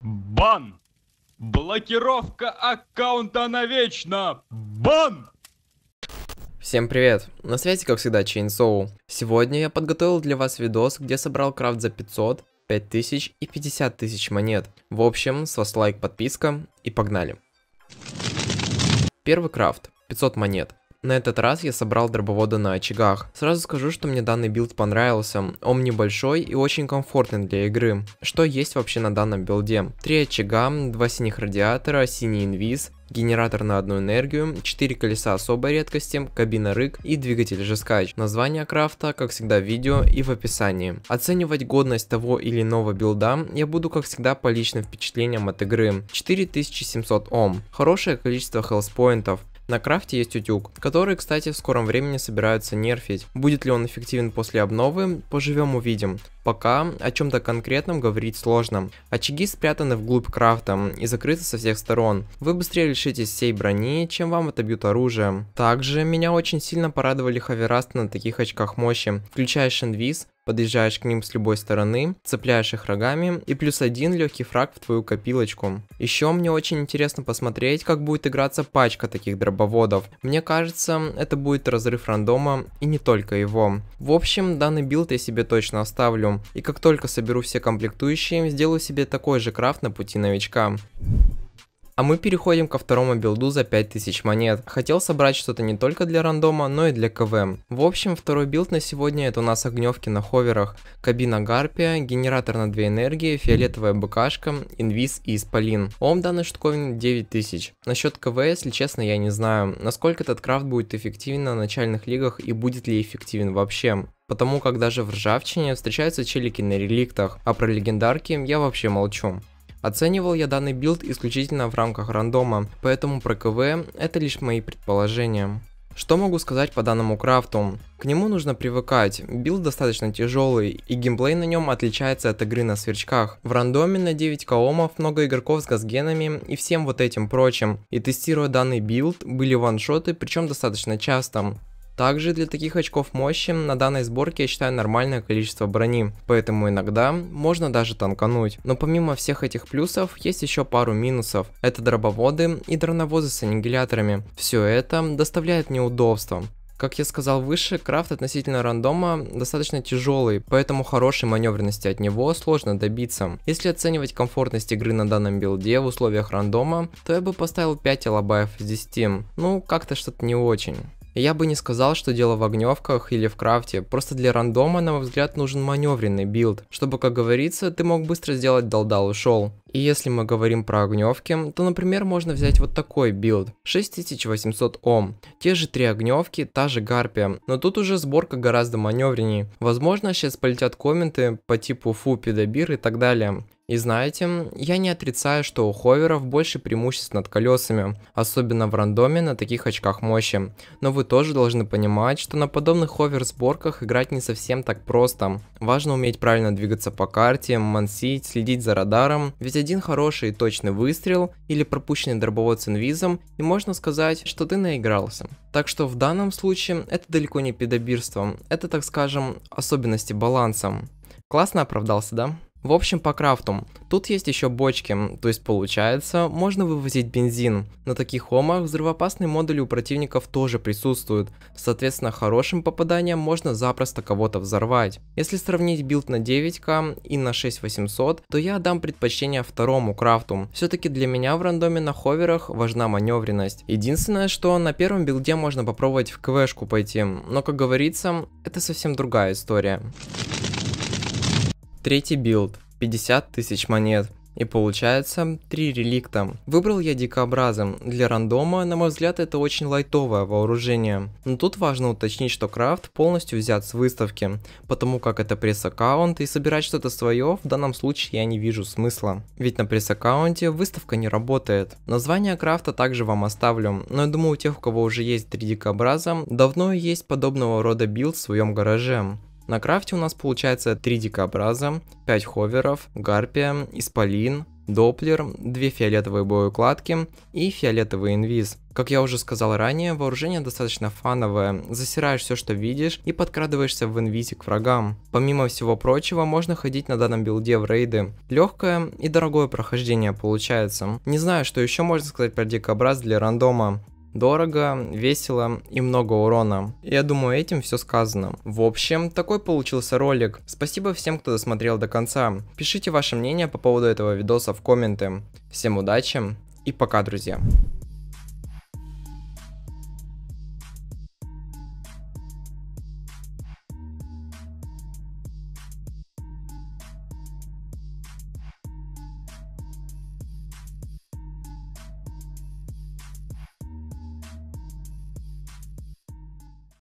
Бан! Блокировка аккаунта навечно! Бан! Всем привет! На связи, как всегда, Chainsaw. Сегодня я подготовил для вас видос, где собрал крафт за 500, 5000 и 50 тысяч монет. В общем, с вас лайк, подписка и погнали. Первый крафт. 500 монет. На этот раз я собрал дробовода на очагах. Сразу скажу, что мне данный билд понравился. Он небольшой и очень комфортный для игры. Что есть вообще на данном билде? Три очага, два синих радиатора, синий инвиз, генератор на одну энергию, 4 колеса особой редкости, кабина рык и двигатель же скач. Название крафта, как всегда в видео и в описании. Оценивать годность того или иного билда я буду как всегда по личным впечатлениям от игры. 4700 Ом. Хорошее количество хелспоинтов. На крафте есть утюг, который, кстати, в скором времени собираются нерфить. Будет ли он эффективен после обновы, поживем увидим. Пока о чем-то конкретном говорить сложно. Очаги спрятаны вглубь крафта и закрыты со всех сторон. Вы быстрее лишитесь всей брони, чем вам отобьют оружие. Также меня очень сильно порадовали хаверасты на таких очках мощи, включая Шенвиз, подъезжаешь к ним с любой стороны, цепляешь их рогами и плюс один легкий фраг в твою копилочку. Еще мне очень интересно посмотреть, как будет играться пачка таких дробоводов. Мне кажется, это будет разрыв рандома и не только его. В общем, данный билд я себе точно оставлю, и как только соберу все комплектующие, сделаю себе такой же крафт на пути новичка. А мы переходим ко второму билду за 5000 монет. Хотел собрать что-то не только для рандома, но и для КВМ. В общем, второй билд на сегодня это у нас огневки на ховерах, кабина гарпия, генератор на 2 энергии, фиолетовая быкашка, инвиз и исполин. Ом данной штуковины 9000. Насчет КВ, если честно, я не знаю, насколько этот крафт будет эффективен на начальных лигах и будет ли эффективен вообще потому как даже в ржавчине встречаются челики на реликтах, а про легендарки я вообще молчу. Оценивал я данный билд исключительно в рамках рандома, поэтому про КВ это лишь мои предположения. Что могу сказать по данному крафту? К нему нужно привыкать, билд достаточно тяжелый, и геймплей на нем отличается от игры на сверчках. В рандоме на 9 коомов много игроков с газгенами и всем вот этим прочим, и тестируя данный билд, были ваншоты, причем достаточно часто. Также для таких очков мощи на данной сборке я считаю нормальное количество брони, поэтому иногда можно даже танкануть. Но помимо всех этих плюсов, есть еще пару минусов. Это дробоводы и дроновозы с аннигиляторами. Все это доставляет мне Как я сказал выше, крафт относительно рандома достаточно тяжелый, поэтому хорошей маневренности от него сложно добиться. Если оценивать комфортность игры на данном билде в условиях рандома, то я бы поставил 5 алабаев из 10. Ну, как-то что-то не очень. Я бы не сказал, что дело в огневках или в крафте, просто для рандома, на мой взгляд, нужен маневренный билд, чтобы, как говорится, ты мог быстро сделать долдал дал ушел. И если мы говорим про огневки, то, например, можно взять вот такой билд, 6800 Ом. Те же три огневки, та же гарпия, но тут уже сборка гораздо маневренней. Возможно, сейчас полетят комменты по типу фу, педобир и так далее. И знаете, я не отрицаю, что у ховеров больше преимуществ над колесами, особенно в рандоме на таких очках мощи. Но вы тоже должны понимать, что на подобных ховер-сборках играть не совсем так просто. Важно уметь правильно двигаться по карте, мансить, следить за радаром, ведь один хороший точный выстрел или пропущенный дробовод с инвизом, и можно сказать, что ты наигрался. Так что в данном случае это далеко не педобирство, это, так скажем, особенности баланса. Классно оправдался, да? В общем, по крафту. Тут есть еще бочки, то есть получается, можно вывозить бензин. На таких омах взрывоопасные модули у противников тоже присутствуют, соответственно хорошим попаданием можно запросто кого-то взорвать. Если сравнить билд на 9к и на 6800, то я дам предпочтение второму крафту. Все-таки для меня в рандоме на ховерах важна маневренность. Единственное, что на первом билде можно попробовать в квешку пойти, но как говорится, это совсем другая история. Третий билд, 50 тысяч монет, и получается 3 реликта. Выбрал я дикообразом, для рандома, на мой взгляд, это очень лайтовое вооружение. Но тут важно уточнить, что крафт полностью взят с выставки, потому как это пресс-аккаунт и собирать что-то свое в данном случае я не вижу смысла. Ведь на пресс-аккаунте выставка не работает. Название крафта также вам оставлю, но я думаю у тех, у кого уже есть 3 дикообраза, давно есть подобного рода билд в своем гараже. На крафте у нас получается 3 дикобраза, 5 ховеров, гарпия, исполин, доплер, 2 фиолетовые боеукладки и фиолетовый инвиз. Как я уже сказал ранее, вооружение достаточно фановое, засираешь все, что видишь и подкрадываешься в инвизе к врагам. Помимо всего прочего, можно ходить на данном билде в рейды. Легкое и дорогое прохождение получается. Не знаю, что еще можно сказать про дикобраз для рандома. Дорого, весело и много урона. Я думаю, этим все сказано. В общем, такой получился ролик. Спасибо всем, кто досмотрел до конца. Пишите ваше мнение по поводу этого видоса в комменты. Всем удачи и пока, друзья.